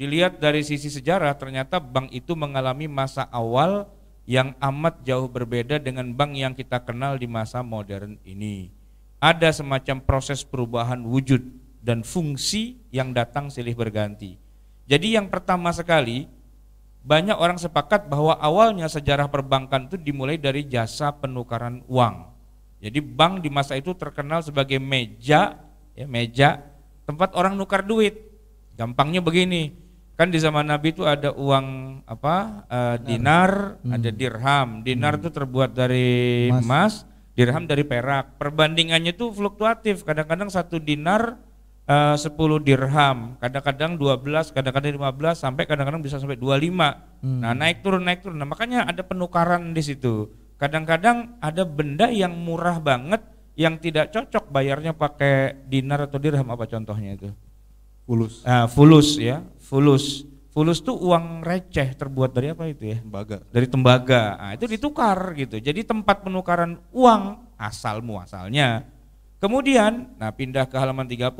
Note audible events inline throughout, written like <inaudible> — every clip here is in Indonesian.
Dilihat dari sisi sejarah ternyata bank itu mengalami masa awal yang amat jauh berbeda dengan bank yang kita kenal di masa modern ini. Ada semacam proses perubahan wujud dan fungsi yang datang silih berganti. Jadi yang pertama sekali banyak orang sepakat bahwa awalnya sejarah perbankan itu dimulai dari jasa penukaran uang. Jadi bank di masa itu terkenal sebagai meja ya meja tempat orang nukar duit. Gampangnya begini, kan di zaman Nabi itu ada uang apa uh, dinar, hmm. ada dirham. Dinar hmm. itu hmm. terbuat dari emas. emas, dirham dari perak. Perbandingannya itu fluktuatif. Kadang-kadang satu dinar eh, uh, 10 dirham, kadang-kadang 12, kadang-kadang 15 sampai kadang-kadang bisa sampai 25. Hmm. Nah, naik turun naik turun. Nah, makanya ada penukaran di situ. Kadang-kadang ada benda yang murah banget yang tidak cocok bayarnya pakai dinar atau dirham apa contohnya itu? Fulus. Uh, fulus ya, fulus. Fulus tuh uang receh terbuat dari apa itu ya? Tembaga. Dari tembaga. Nah, itu ditukar gitu. Jadi tempat penukaran uang asal muasalnya. Kemudian, nah pindah ke halaman 30,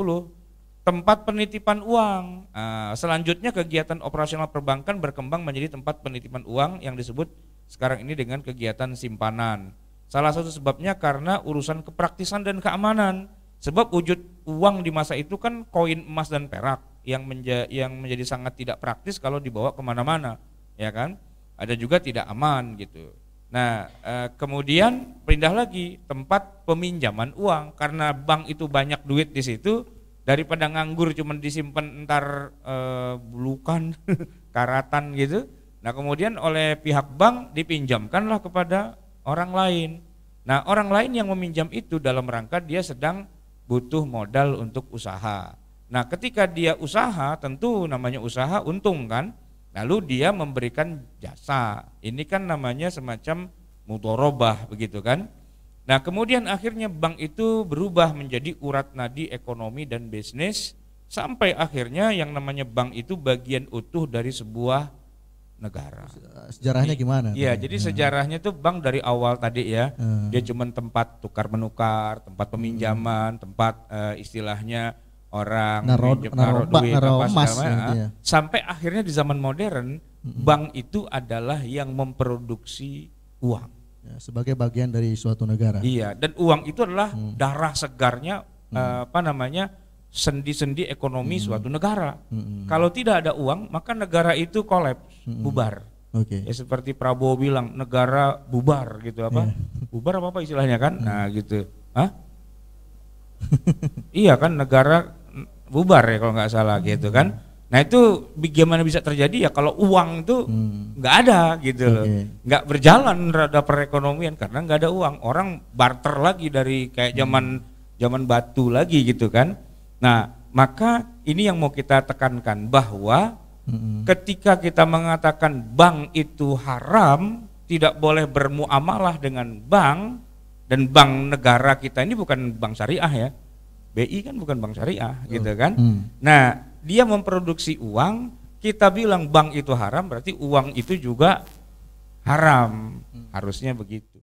tempat penitipan uang. Nah, selanjutnya kegiatan operasional perbankan berkembang menjadi tempat penitipan uang yang disebut sekarang ini dengan kegiatan simpanan. Salah satu sebabnya karena urusan kepraktisan dan keamanan. Sebab wujud uang di masa itu kan koin emas dan perak yang menja yang menjadi sangat tidak praktis kalau dibawa kemana-mana, ya kan? Ada juga tidak aman gitu. Nah, eh, kemudian pindah lagi tempat peminjaman uang karena bank itu banyak duit di situ daripada nganggur cuma disimpan entar e, eh, bulukan <laughs> karatan gitu. Nah, kemudian oleh pihak bank dipinjamkanlah kepada orang lain. Nah, orang lain yang meminjam itu dalam rangka dia sedang butuh modal untuk usaha. Nah, ketika dia usaha, tentu namanya usaha untung kan? Lalu dia memberikan jasa. Ini kan namanya semacam mutorobah begitu kan? Nah, kemudian akhirnya bank itu berubah menjadi urat nadi ekonomi dan bisnis sampai akhirnya yang namanya bank itu bagian utuh dari sebuah negara. Eh, sejarahnya gimana? Iya, jadi ya. sejarahnya tuh bank dari awal tadi ya, hmm. dia cuma tempat tukar menukar, tempat hmm. peminjaman, hmm. tempat uh, istilahnya orang naruh duit naro apa gitu ya, ya. sampai akhirnya di zaman modern hmm. bank itu adalah yang memproduksi uang ya, sebagai bagian dari suatu negara. Iya, dan uang itu adalah hmm. darah segarnya hmm. uh, apa namanya? sendi-sendi ekonomi hmm. suatu negara. Hmm. Kalau tidak ada uang, maka negara itu kolaps hmm. bubar. Oke. Okay. Ya seperti Prabowo bilang negara bubar gitu apa? Yeah. Bubar apa apa istilahnya kan? Hmm. Nah gitu. <laughs> Hah? iya kan negara bubar ya kalau nggak salah hmm. gitu kan. Nah itu bagaimana bisa terjadi ya kalau uang itu mm. nggak hmm. ada gitu okay. nggak berjalan rada perekonomian karena nggak ada uang. Orang barter lagi dari kayak mm. zaman hmm. zaman batu lagi gitu kan. Nah maka ini yang mau kita tekankan bahwa Ketika kita mengatakan bank itu haram, tidak boleh bermuamalah dengan bank dan bank negara kita ini bukan bank syariah ya. BI kan bukan bank syariah oh. gitu kan. Hmm. Nah, dia memproduksi uang, kita bilang bank itu haram berarti uang itu juga haram. Mm. Harusnya begitu.